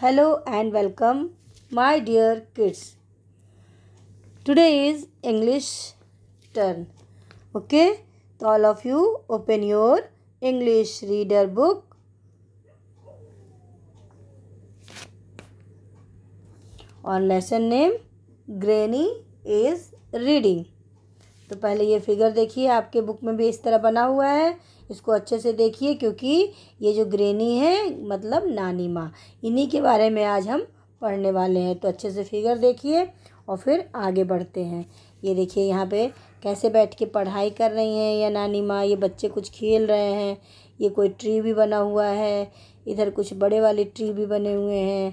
Hello and welcome, my dear kids. Today is English turn. Okay, so all of you open your English reader book. On lesson name, Granny is reading. तो पहले ये figure देखिए आपके book में भी इस तरह बना हुआ है इसको अच्छे से देखिए क्योंकि ये जो ग्रेनी है मतलब नानी माँ इन्हीं के बारे में आज हम पढ़ने वाले हैं तो अच्छे से फिगर देखिए और फिर आगे बढ़ते हैं ये देखिए यहाँ पे कैसे बैठ के पढ़ाई कर रही हैं या नानी माँ ये बच्चे कुछ खेल रहे हैं ये कोई ट्री भी बना हुआ है इधर कुछ बड़े वाले ट्री भी बने हुए हैं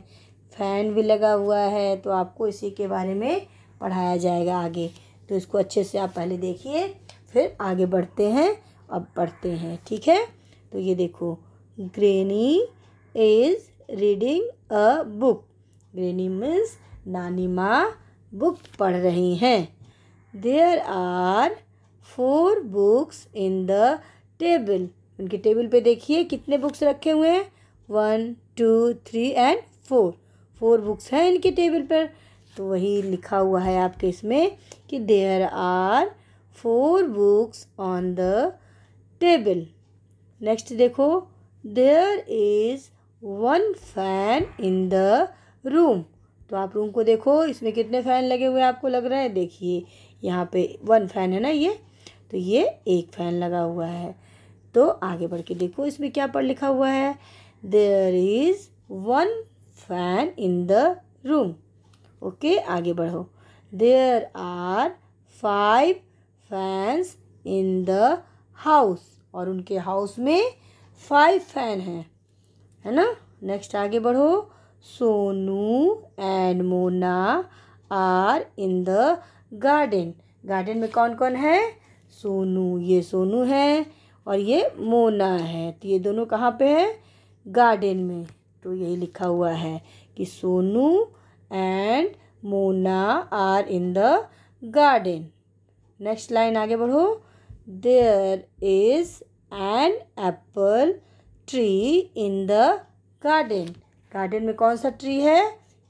फैन भी लगा हुआ है तो आपको इसी के बारे में पढ़ाया जाएगा आगे तो इसको अच्छे से आप पहले देखिए फिर आगे बढ़ते हैं अब पढ़ते हैं ठीक है तो ये देखो granny is reading a book granny means नानी माँ बुक पढ़ रही हैं there are four books in the table उनके टेबल पे देखिए कितने बुक्स रखे हुए हैं one two three and four four books हैं इनके टेबल पर तो वही लिखा हुआ है आपके इसमें कि there are four books on the table next देखो there is one fan in the room तो आप रूम को देखो इसमें कितने फ़ैन लगे हुए आपको लग रहा है देखिए यहाँ पे वन फैन है ना ये तो ये एक फ़ैन लगा हुआ है तो आगे बढ़ के देखो इसमें क्या पढ़ लिखा हुआ है there is one fan in the room okay आगे बढ़ो there are five fans in the house और उनके हाउस में फाइव फैन हैं है ना नेक्स्ट आगे बढ़ो Sonu and Mona are in the garden garden में कौन कौन है सोनू ये सोनू है और ये मोना है तो ये दोनों कहाँ पे है गार्डन में तो यही लिखा हुआ है कि Sonu and Mona are in the garden next line आगे बढ़ो there is an apple tree in the garden garden में कौन सा ट्री है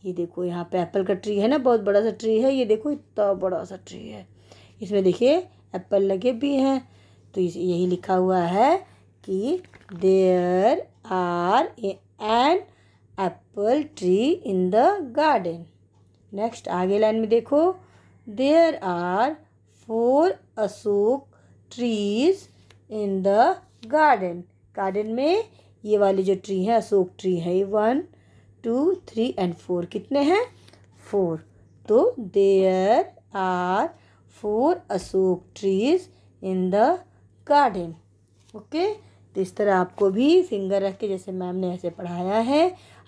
ये देखो यहाँ पे एप्पल का ट्री है ना बहुत बड़ा सा ट्री है ये देखो इतना बड़ा सा ट्री है इसमें देखिए एप्पल लगे भी हैं तो यही लिखा हुआ है कि there are an apple tree in the garden next आगे लाइन में देखो there are four Ashok trees in the garden garden में ये वाले जो ट्री हैं अशोक ट्री है one two three and four कितने हैं फोर तो there are four Ashok trees in the garden okay तो इस तरह आपको भी फिंगर रख के जैसे मैम ने ऐसे पढ़ाया है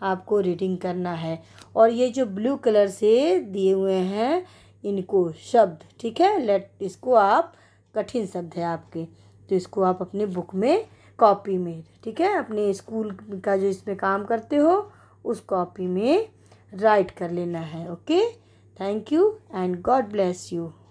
आपको रीडिंग करना है और ये जो ब्लू कलर से दिए हुए हैं इनको शब्द ठीक है लेट इसको आप कठिन शब्द है आपके तो इसको आप अपने बुक में कॉपी में ठीक है अपने स्कूल का जो इसमें काम करते हो उस कॉपी में राइट कर लेना है okay thank you and God bless you